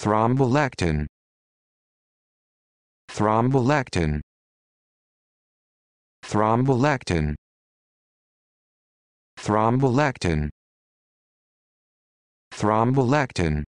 thrombolectin thrombolectin thrombolectin thrombolectin thrombolectin